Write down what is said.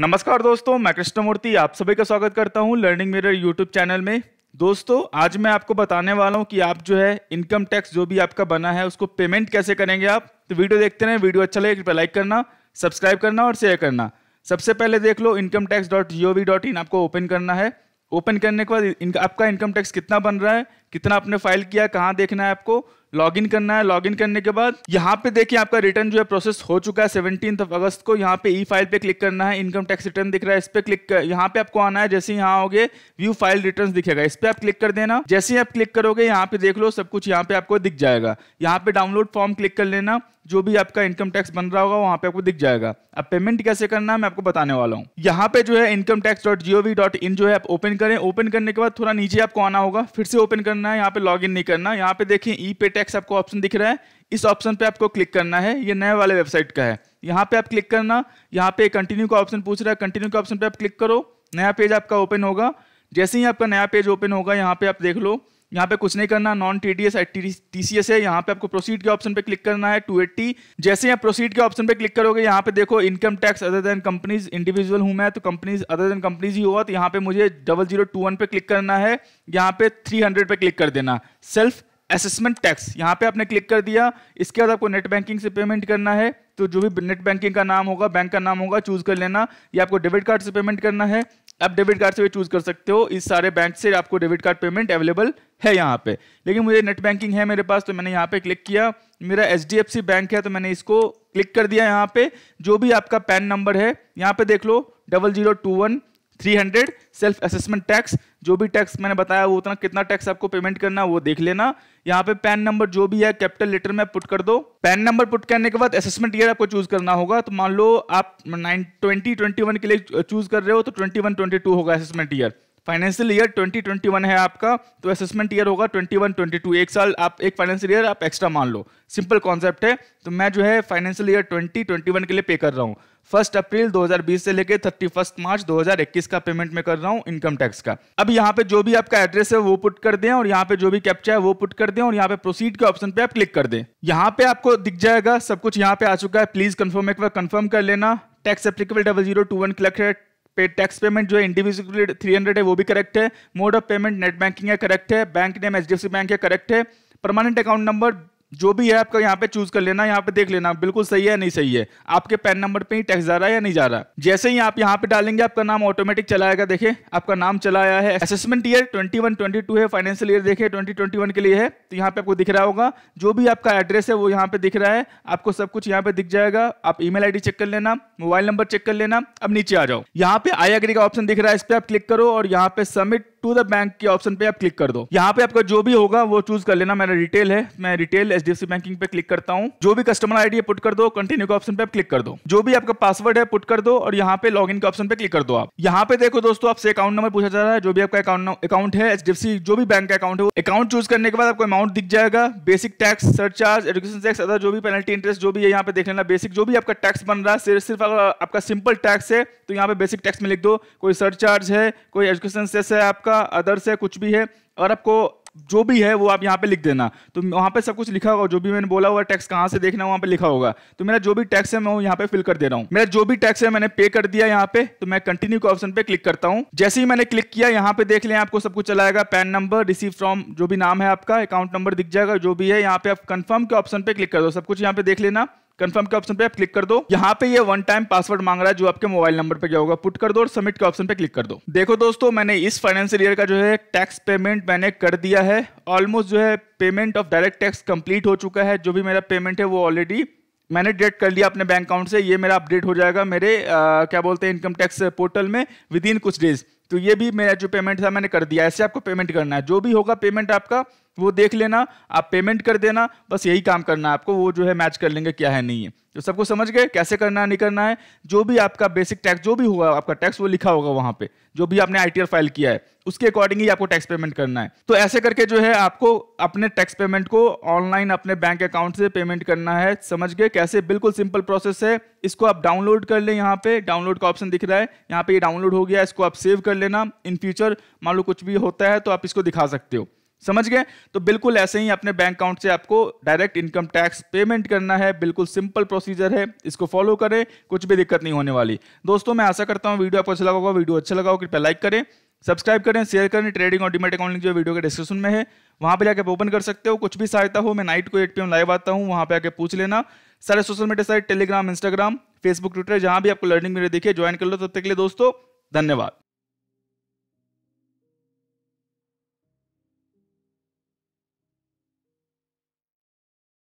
नमस्कार दोस्तों मैं कृष्णमूर्ति आप सभी का स्वागत करता हूं लर्निंग मिरर यूट्यूब चैनल में दोस्तों आज मैं आपको बताने वाला हूं कि आप जो है इनकम टैक्स जो भी आपका बना है उसको पेमेंट कैसे करेंगे आप तो वीडियो देखते रहें वीडियो अच्छा लगे कृपया लाइक करना सब्सक्राइब करना और शेयर करना सबसे पहले देख लो income tax dot G O V dot in आपको ओपन करना है ओपन करने के बाद आपका इनकम टैक्स कितना बन रहा है कितना आपने फाइल किया कहाँ देखना है आपको लॉगिन करना है लॉगिन करने के बाद यहाँ पे देखिए आपका रिटर्न जो है प्रोसेस हो चुका है सेवनटीन अगस्त को यहाँ पे ई फाइल पे क्लिक करना है इनकम टैक्स रिटर्न दिख रहा है इस पे क्लिक कर यहाँ पे आपको आना है जैसे यहाँ हो व्यू फाइल रिटर्न दिखेगा इस पे आप क्लिक कर देना जैसे ही आप क्लिक करोगे यहाँ पे देख लो सब कुछ यहाँ पे आपको दिख जाएगा यहाँ पे डाउनलोड फॉर्म क्लिक कर लेना जो भी आपका इनकम टैक्स बन रहा होगा वहां पे आपको दिख जाएगा अब पेमेंट कैसे करना है मैं आपको बताने वाला हूँ यहाँ पे जो है income tax dot G O V dot in जो है आप ओपन करें ओपन करने के बाद थोड़ा नीचे आपको आना होगा फिर से ओपन करना है यहाँ पे लॉग इन नहीं करना यहाँ पे देखिए ई पे टैक्स टैक्स आपको ऑप्शन दिख रहा है इस ऑप्शन पे आपको क्लिक करना है ये नए वाले वेबसाइट का है यहाँ पे आप क्लिक करना यहाँ पे कंटिन्यू का ऑप्शन पूछ रहा है कंटिन्यू के ऑप्शन पे आप क्लिक करो नया पेज आपका ओपन होगा जैसे ही आपका नया पेज ओपन होगा यहाँ पे आप देख लो यहाँ पे कुछ नहीं करना non T D S T है यहाँ पे आपको प्रोसीड के ऑप्शन पे क्लिक करना है 280 जैसे आप प्रोसीड के ऑप्शन पे क्लिक करोगे यहाँ पे देखो income tax other than companies individual हूँ मैं तो कंपनीज अदर देन कंपनीज ही होगा तो यहाँ पे मुझे डबल जीरो टू वन पे क्लिक करना है यहाँ पे थ्री हंड्रेड पे क्लिक कर देना सेल्फ असेसमेंट टैक्स यहाँ पे आपने क्लिक कर दिया इसके बाद आपको नेट बैंकिंग से पेमेंट करना है तो जो भी नेट बैंकिंग का नाम होगा बैंक का नाम होगा चूज कर लेना या आपको डेबिट कार्ड से पेमेंट करना है आप डेबिट कार्ड से भी चूज कर सकते हो इस सारे बैंक से आपको डेबिट कार्ड पेमेंट अवेलेबल है यहाँ पे लेकिन मुझे नेट बैंकिंग है मेरे पास तो मैंने यहाँ पे क्लिक किया मेरा एच बैंक है तो मैंने इसको क्लिक कर दिया यहाँ पे जो भी आपका पैन नंबर है यहाँ पे देख लो double zero two one 300 self assessment tax जो भी टैक्स मैंने बताया वो उतना कितना टैक्स आपको पेमेंट करना वो देख लेना यहाँ पे पैन नंबर जो भी है कैपिटल लेटर में पुट कर दो पैन नंबर पुट करने के बाद असेसमेंट ईयर आपको चूज करना होगा तो मान लो आप नाइन ट्वेंटी ट्वेंटी वन के लिए चूज कर रहे हो तो ट्वेंटी वन ट्वेंटी टू होगा असेसमेंट ईयर फाइनेंशियल ईयर 2021 है आपका तो असेसमेंट ईयर होगा 21 22 एक साल आप एक फाइनेंशियल ईयर आप एक्स्ट्रा मान लो सिंपल कॉन्सेप्ट है तो मैं जो है फाइनेंशियल ईयर 2021 के लिए पे कर रहा हूँ फर्स्ट अप्रैल 2020 से लेकर थर्टी फर्स्ट मार्च 2021 का पेमेंट मैं कर रहा हूँ इनकम टैक्स का अब यहाँ पे जो भी आपका एड्रेस है वो पुट कर दें और यहाँ पे जो भी कैप्चा है वो पुट कर दें और यहाँ पे प्रोसीड के ऑप्शन पे आप क्लिक कर दें यहाँ पे आपको दिख जाएगा सब कुछ यहाँ पे आ चुका है प्लीज कंफर्म एक बार कंफर्म कर लेना tax applicable double zero two one collected पे टैक्स पेमेंट जो है इंडिविजुअल थ्री हंड्रेड है वो भी करेक्ट है mode of payment net banking है करेक्ट है बैंक नेम एच बैंक है करेक्ट है परमानेंट अकाउंट नंबर जो भी है आपका यहाँ पे चूज कर लेना यहाँ पे देख लेना बिल्कुल सही है नहीं सही है आपके पैन नंबर पे ही टैक्स जा रहा है या नहीं जा रहा जैसे ही आप यहाँ पे डालेंगे आपका नाम ऑटोमेटिक चलाएगा देखे आपका नाम चलाया है assessment year twenty one twenty two है फाइनेंशियल ईयर देखे ट्वेंटी ट्वेंटी वन के लिए है तो यहाँ पे आपको दिख रहा होगा जो भी आपका एड्रेस है वो यहाँ पे दिख रहा है आपको सब कुछ यहाँ पे दिख जाएगा आप ई मेल चेक कर लेना मोबाइल नंबर चेक कर लेना अब नीचे आ जाओ यहाँ पे आई एग्री का ऑप्शन दिख रहा है इस पर आप क्लिक करो और यहाँ पे सबमिट टू द बैंक के ऑप्शन पे आप क्लिक कर दो यहाँ पे आपका जो भी होगा वो चूज कर लेना मेरा रिटेल है मैं रिटेल एच बैंकिंग पे क्लिक करता हूँ जो भी कस्टमर आईडी है पुट कर दो कंटिन्यू के ऑप्शन पे आप क्लिक कर दो जो भी आपका पासवर्ड है पुट कर दो और यहाँ पे लॉग इन के ऑप्शन पे क्लिक कर दो आप यहाँ पे देखो दोस्तों आपसे अकाउंट नंबर पूछा जा रहा है जो भी आपका अकाउंट है एच जो भी बैंक का अकाउंट है अकाउंट चूज करने के बाद आपको अमाउंट दिख जाएगा basic tax surcharge education tax other जो भी पेनल्टी इंटरेस्ट जो भी है यहाँ पे देख लेना बेसिक जो भी आपका टैक्स बन रहा है सिर्फ आपका सिंपल टैक्स है तो यहाँ पे बेसिक टैक्स में लिख दो कोई सरचार्ज है कोई एजुकेशन सेस है आपका का अदर्स है कुछ भी है और आपको जो भी है वो आप यहाँ पे लिख देना तो वहाँ पे सब कुछ लिखा होगा जो भी मैंने बोला हुआ टैक्स कहाँ से देखना वहाँ पे लिखा होगा तो मेरा जो भी टैक्स है मैं वो यहाँ पे फिल कर दे रहा हूँ मेरा जो भी टैक्स है मैंने पे कर दिया यहाँ पे तो मैं कंटिन्यू के ऑप्शन पे क्लिक करता हूँ जैसे ही मैंने क्लिक किया यहाँ पे देख लें आपको सब कुछ चलाएगा पैन नंबर रिसीव फ्रॉम जो भी नाम है आपका अकाउंट नंबर दिख जाएगा जो भी है यहाँ पे आप कन्फर्म के ऑप्शन पे क्लिक कर दो सब कुछ यहाँ पे देख लेना कंफर्म के ऑप्शन पे आप क्लिक कर दो यहाँ पे ये वन टाइम पासवर्ड मांग रहा है जो आपके मोबाइल नंबर पे क्या होगा पुट कर दो और सबमिट के ऑप्शन पे क्लिक कर दो देखो दोस्तों मैंने इस फाइनेंशियल ईयर का जो है टैक्स पेमेंट मैंने कर दिया है ऑलमोस्ट जो है payment of direct tax complete हो चुका है जो भी मेरा पेमेंट है वो ऑलरेडी मैंने डेट कर लिया अपने बैंक अकाउंट से ये मेरा अपडेट हो जाएगा मेरे आ, क्या बोलते हैं इनकम टैक्स पोर्टल में विद इन कुछ डेज तो ये भी मेरा जो पेमेंट था मैंने कर दिया ऐसे आपको पेमेंट करना है जो भी होगा पेमेंट आपका वो देख लेना आप पेमेंट कर देना बस यही काम करना है आपको वो जो है मैच कर लेंगे क्या है नहीं है तो सबको समझ गए कैसे करना है नहीं करना है जो भी आपका बेसिक टैक्स जो भी हुआ आपका टैक्स वो लिखा होगा वहाँ पे जो भी आपने आई फाइल किया है उसके अकॉर्डिंग ही आपको टैक्स पेमेंट करना है तो ऐसे करके जो है आपको अपने टैक्स पेमेंट को ऑनलाइन अपने बैंक अकाउंट से पेमेंट करना है समझ गए कैसे बिल्कुल सिंपल प्रोसेस है इसको आप डाउनलोड कर लें यहाँ पे डाउनलोड का ऑप्शन दिख रहा है यहाँ पे ये डाउनलोड हो गया इसको आप सेव कर लेना इन फ्यूचर मान लो कुछ भी होता है तो आप इसको दिखा सकते हो समझ गए तो बिल्कुल ऐसे ही अपने बैंक अकाउंट से आपको डायरेक्ट इनकम टैक्स पेमेंट करना है बिल्कुल सिंपल प्रोसीजर है इसको फॉलो करें कुछ भी दिक्कत नहीं होने वाली दोस्तों मैं आशा करता हूँ वीडियो आपको अच्छा लगा होगा वीडियो अच्छा लगा हो कृपया लाइक करें सब्सक्राइब करें शेयर करें ट्रेडिंग और डिमेट अकाउंट जो वीडियो के डिस्क्रिप्शन में है वहां पर जाकर ओपन कर सकते हो कुछ भी सहायता हो मैं नाइट को एट पी लाइव आता हूँ वहां पर आकर पूछ लेना सारे social media site Telegram Instagram Facebook Twitter जहां भी आपको लर्निंग मेरे देखिए ज्वाइन कर लो तब तक के लिए दोस्तों धन्यवाद